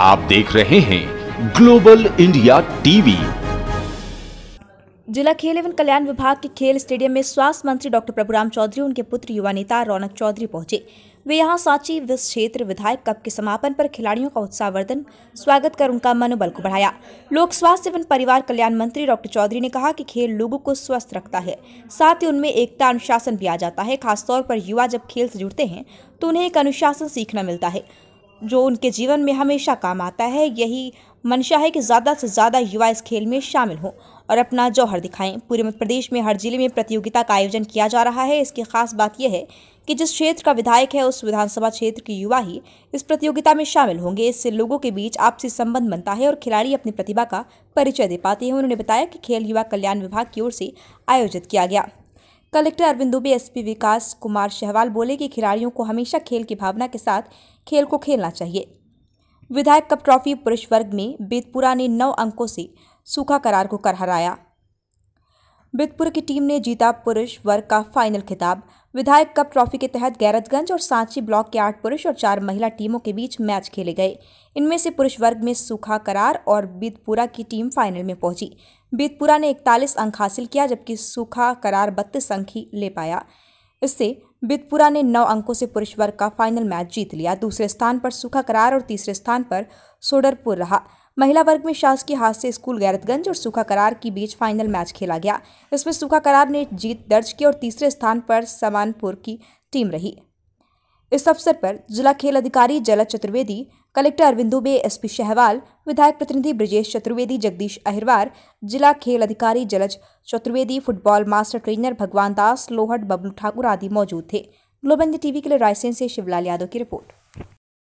आप देख रहे हैं ग्लोबल इंडिया टीवी जिला खेल एवं कल्याण विभाग के खेल स्टेडियम में स्वास्थ्य मंत्री डॉक्टर प्रभुराम चौधरी उनके पुत्र युवा नेता रौनक चौधरी पहुंचे वे यहां सांची विश्व क्षेत्र विधायक कप के समापन पर खिलाड़ियों का उत्साहवर्धन स्वागत कर उनका मनोबल को बढ़ाया लोक स्वास्थ्य एवं परिवार कल्याण मंत्री डॉक्टर चौधरी ने कहा कि खेल लोगों को स्वस्थ रखता है साथ ही उनमें एकता अनुशासन भी आ जाता है खासतौर पर युवा जब खेल से जुड़ते हैं तो उन्हें एक अनुशासन सीखना मिलता है जो उनके जीवन में हमेशा काम आता है यही मंशा है कि ज़्यादा से ज़्यादा युवा इस खेल में शामिल हों और अपना जौहर दिखाएं पूरे मध्य प्रदेश में हर जिले में प्रतियोगिता का आयोजन किया जा रहा है इसकी खास बात यह है कि जिस क्षेत्र का विधायक है उस विधानसभा क्षेत्र के युवा ही इस प्रतियोगिता में शामिल होंगे इससे लोगों के बीच आपसी संबंध बनता है और खिलाड़ी अपनी प्रतिभा का परिचय दे पाते हैं उन्होंने बताया कि खेल युवा कल्याण विभाग की ओर से आयोजित किया गया कलेक्टर अरविंद दुबे एसपी विकास कुमार शहवाल बोले कि खिलाड़ियों को हमेशा खेल की भावना के साथ खेल को खेलना चाहिए विधायक कप ट्रॉफी पुरुष वर्ग में बेतपुरा ने नौ अंकों से सूखा करार को कर हराया बिदपुर की टीम ने जीता पुरुष वर्ग का फाइनल खिताब विधायक कप ट्रॉफी के तहत गैरतगंज और सांची ब्लॉक के आठ पुरुष और चार महिला टीमों के बीच मैच खेले गए इनमें से पुरुष वर्ग में सूखा करार और बीतपुरा की टीम फाइनल में पहुंची बीतपुरा ने 41 अंक हासिल किया जबकि सूखा करार बत्तीस अंक ही ले पाया इससे बिदपुरा ने नौ अंकों से पुरुष वर्ग का फाइनल मैच जीत लिया दूसरे स्थान पर सूखा करार और तीसरे स्थान पर सोडरपुर रहा महिला वर्ग में शासकीय हाथ से स्कूल गैरतगंज और सूखा करार के बीच फाइनल मैच खेला गया इसमें सूखा करार ने जीत दर्ज की और तीसरे स्थान पर समानपुर की टीम रही इस अवसर पर जिला खेल अधिकारी जलद चतुर्वेदी कलेक्टर अरविंद दुबे एसपी शहवाल विधायक प्रतिनिधि ब्रजेश चतुर्वेदी जगदीश अहिरवार जिला खेल अधिकारी Jalaj Chaturvedi football master trainer Bhagwan Das Lohat Bablu Thakur आदि मौजूद थे ग्लोबंदी टीवी के लिए रायसेन से शिवलाल यादव की रिपोर्ट